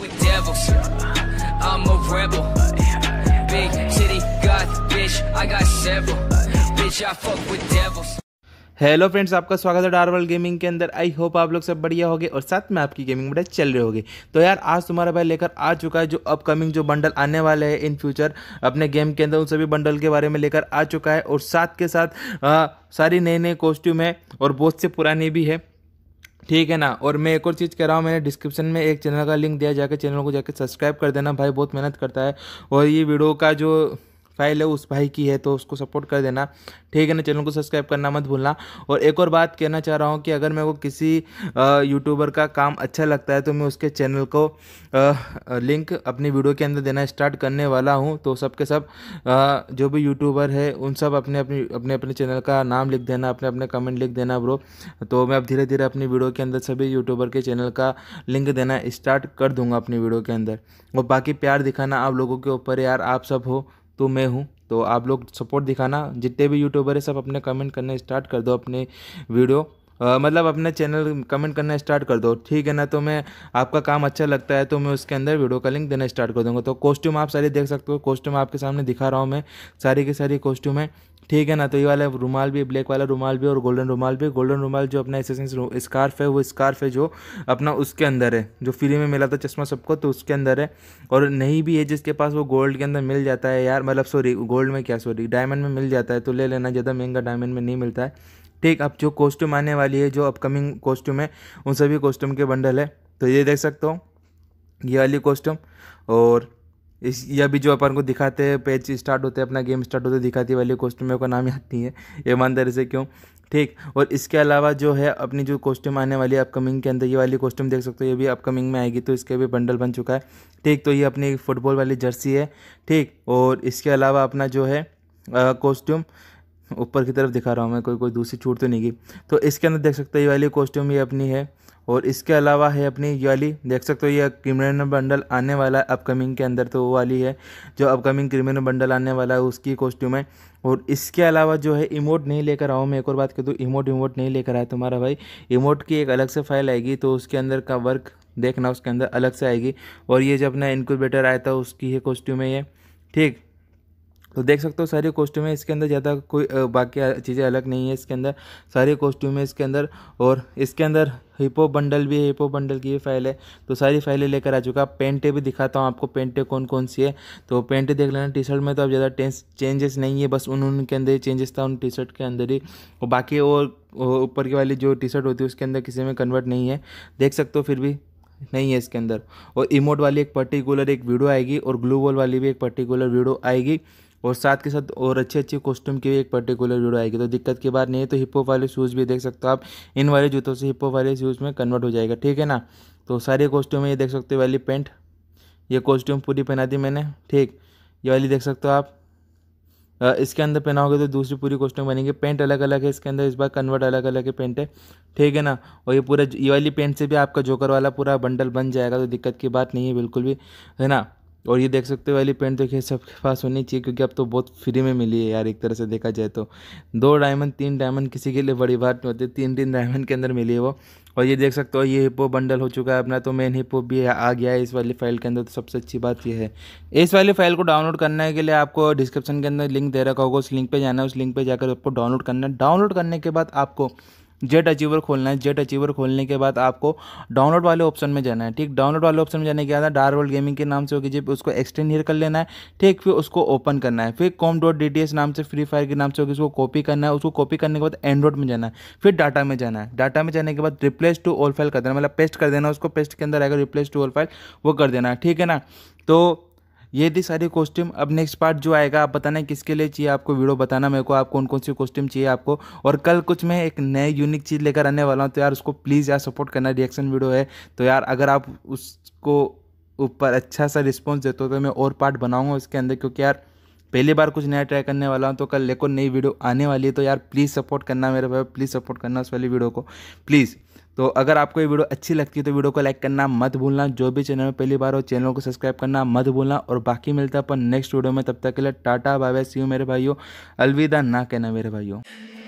with devils. I'm a rebel. Big city god bitch. I got several. Bitch, I fuck with devils. Hello friends आपका स्वागत है डारवल gaming के अंदर I hope आप लोग सब बढ़िया होगे और साथ में आपकी गेमिंग बड़े चल रहे होगे तो यार आज तुम्हारा भाई लेकर आ चुका है जो अपकमिंग जो बंडल आने वाले हैं इन फ्यूचर अपने गेम के अंदर उन सभी बंडल के बारे में लेकर आ चुका है और साथ के साथ आ, सारी नए नए कॉस्ट्यूम है और बहुत से पुराने भी है ठीक है ना और मैं एक और चीज़ कह रहा हूँ मैंने डिस्क्रिप्शन में एक चैनल का लिंक दिया जाकर चैनल को जाकर सब्सक्राइब कर देना भाई बहुत मेहनत करता है और ये वीडियो का जो फाइल है उस भाई की है तो उसको सपोर्ट कर देना ठीक है ना चैनल को सब्सक्राइब करना मत भूलना और एक और बात कहना चाह रहा हूँ कि अगर मेरे को किसी यूट्यूबर का काम अच्छा लगता है तो मैं उसके चैनल को आ, लिंक अपनी वीडियो के अंदर देना स्टार्ट करने वाला हूँ तो सबके सब, सब आ, जो भी यूट्यूबर है उन सब अपने अपने अपने अपने चैनल का नाम लिख देना अपने अपने कमेंट लिख देना ब्रो तो मैं अब धीरे धीरे अपनी वीडियो के अंदर सभी यूट्यूबर के चैनल का लिंक देना स्टार्ट कर दूंगा अपनी वीडियो के अंदर और बाकी प्यार दिखाना आप लोगों के ऊपर यार आप सब हो तो मैं हूँ तो आप लोग सपोर्ट दिखाना जितने भी यूट्यूबर है सब अपने कमेंट करना स्टार्ट कर दो अपने वीडियो आ, मतलब अपने चैनल कमेंट करना स्टार्ट कर दो ठीक है ना तो मैं आपका काम अच्छा लगता है तो मैं उसके अंदर वीडियो का लिंक देना स्टार्ट कर दूंगा तो कॉस्ट्यूम आप सारी देख सकते हो कॉस्ट्यूम आपके सामने दिखा रहा हूँ मैं सारी की सारी कॉस्ट्यूम है ठीक है ना तो ये वाला रुमाल भी ब्लैक वाला रुमाल भी और गोल्डन रुमाल भी गोल्डन रुमाल जो अपना एसेसेंस स्कार्फ है वो स्कार्फ है जो अपना उसके अंदर है जो फ्री में मिला था चश्मा सबको तो उसके अंदर है और नहीं भी है जिसके पास वो गोल्ड के अंदर मिल जाता है यार मतलब सॉरी गोल्ड में क्या सॉरी डायमंड में मिल जाता है तो ले लेना ज़्यादा महंगा डायमंड में नहीं मिलता है ठीक अब जो कॉस्ट्यूम आने वाली है जो अपकमिंग कॉस्ट्यूम है उन सभी कॉस्ट्यूम के बंडल है तो ये देख सकते हो ये वाली कॉस्ट्यूम और इस ये अभी जो अपन को दिखाते हैं पेज स्टार्ट होते हैं अपना गेम स्टार्ट होते दिखाती वाली कॉस्ट्यूम मेरे को नाम याद नहीं है ईमानदारी से क्यों ठीक और इसके अलावा जो है अपनी जो कॉस्ट्यूम आने वाली है अपकमिंग के अंदर ये वाली कॉस्ट्यूम देख सकते हो ये भी अपकमिंग में आएगी तो इसके भी बंडल बन चुका है ठीक तो ये अपनी फुटबॉल वाली जर्सी है ठीक और इसके अलावा अपना जो है कॉस्ट्यूम ऊपर की तरफ दिखा रहा हूँ मैं कोई कोई दूसरी छूट तो नहीं गई तो इसके अंदर देख सकते हो ये वाली कॉस्ट्यूम ये अपनी है और इसके अलावा है अपनी ये वाली देख सकते हो ये क्रिमिनल बंडल आने वाला है अपकमिंग के अंदर तो वो वाली है जो अपकमिंग क्रिमिनल बंडल आने वाला है उसकी कॉस्ट्यूम है और इसके अलावा जो है इमोट नहीं लेकर आओ मैं एक और बात कह दूँ इमोट इमोट नहीं लेकर आया तुम्हारा भाई इमोट की एक अलग से फाइल आएगी तो उसके अंदर का वर्क देखना उसके अंदर अलग से आएगी और ये जो अपना इनक्यूबेटर आया था उसकी है कॉस्ट्यूम है ये ठीक तो देख सकते हो सारे कॉस्ट्यूम है इसके अंदर ज़्यादा कोई बाकी चीज़ें अलग नहीं है इसके अंदर सारे कॉस्ट्यूम है इसके अंदर और इसके अंदर हिपो बंडल भी है हिपो बंडल की भी फाइल है तो सारी फाइलें लेकर आ चुका पेंटें भी दिखाता हूँ आपको पेंटें कौन कौन सी है तो पेंटें देख लेना टी शर्ट में तो अब ज़्यादा टेंस चेंजेस नहीं है बस उन उनके अंदर ही चेंजेस था उन टी शर्ट के अंदर ही और बाकी और ऊपर की वाली जो टी शर्ट होती है उसके अंदर किसी में कन्वर्ट नहीं है देख सकते हो फिर भी नहीं है इसके अंदर और इमोट वाली एक पर्टिकुलर एक वीडियो आएगी और ग्लू वॉल वाली भी एक पर्टिकुलर वीडियो आएगी और साथ के साथ और अच्छे अच्छे कॉस्ट्यूम की भी एक पर्टिकुलर वीडियो आएगी तो दिक्कत की बात नहीं है तो हिपो वाले शूज़ भी देख सकते हो आप इन वाले जूतों से हिपो वाले शूज़ में कन्वर्ट हो जाएगा ठीक है ना तो सारे कॉस्ट्यूम ये देख सकते हो वाली पेंट ये कॉस्ट्यूम पूरी पहना दी मैंने ठीक ये वाली देख सकते हो आप इसके अंदर पहनाओगे तो दूसरी पूरी कॉस्ट्यूम बनेंगे पेंट अलग अलग है इसके अंदर इस बार कन्वर्ट अलग अलग है पेंट है ठीक है ना और ये पूरा ये वाली पेंट से भी आपका जोकर वाला पूरा बंडल बन जाएगा तो दिक्कत की बात नहीं है बिल्कुल भी है ना और ये देख सकते हो वाली पेंट देखिए तो सबके पास होनी चाहिए क्योंकि अब तो बहुत फ्री में मिली है यार एक तरह से देखा जाए तो दो डायमंड तीन डायमंड किसी के लिए बड़ी बात नहीं होती तीन तीन डायमंड के अंदर मिली है वो और ये देख सकते हो ये हिपो बंडल हो चुका है अपना तो मेन हिपो भी आ गया है इस वाली फाइल के अंदर तो सबसे अच्छी बात यह है इस वाली फाइल को डाउनलोड करने के लिए आपको डिस्क्रिप्शन के अंदर लिंक दे रखा होगा उस लिंक पर जाना है उस लिंक पर जाकर आपको डाउनलोड करना है डाउनलोड करने के बाद आपको जेट अचीवर खोलना है जेट अचीवर खोलने के बाद आपको डाउनलोड वाले ऑप्शन में जाना है ठीक डाउनलोड वाले ऑप्शन में जाने के बाद डार वर्ल्ड गेमिंग के नाम से होगी जब उसको एक्सटेंड हेयर कर लेना है ठीक फिर उसको ओपन करना है फिर com dot D T S नाम से फ्री फायर के नाम से होगी उसको कॉपी करना है उसको कॉपी करने के बाद एंड्रॉइड में जाना है फिर डाटा में जाना है डाटा में जाने के बाद रिप्लेस टू ऑल फाइल कर देना मतलब पेस्ट कर देना उसको पेस्ट के अंदर आएगा रिप्लेस टू ऑल फाइल वो कर देना ठीक है ना तो ये थी सारी कॉस्ट्यूम अब नेक्स्ट पार्ट जो आएगा आप बताना किसके लिए चाहिए आपको वीडियो बताना मेरे को आप कौन कौन सी कॉस्ट्यूम चाहिए आपको और कल कुछ मैं एक नए यूनिक चीज़ लेकर आने वाला हूँ तो यार उसको प्लीज़ यार सपोर्ट करना रिएक्शन वीडियो है तो यार अगर आप उसको ऊपर अच्छा सा रिस्पॉन्स देते हो तो मैं और पार्ट बनाऊँगा उसके अंदर क्योंकि यार पहली बार कुछ नया ट्राई करने वाला हूँ तो कल लेको नई वीडियो आने वाली है तो यार प्लीज़ सपोर्ट करना मेरे भाई प्लीज़ सपोर्ट करना उस वाली वीडियो को प्लीज़ तो अगर आपको ये वीडियो अच्छी लगती है तो वीडियो को लाइक करना मत भूलना जो भी चैनल में पहली बार हो चैनल को सब्सक्राइब करना मत भूलना और बाकी मिलता है अपन नेक्स्ट वीडियो में तब तक के लिए टाटा बाय सी यू मेरे भाइयों अलविदा ना कहना मेरे भाइयों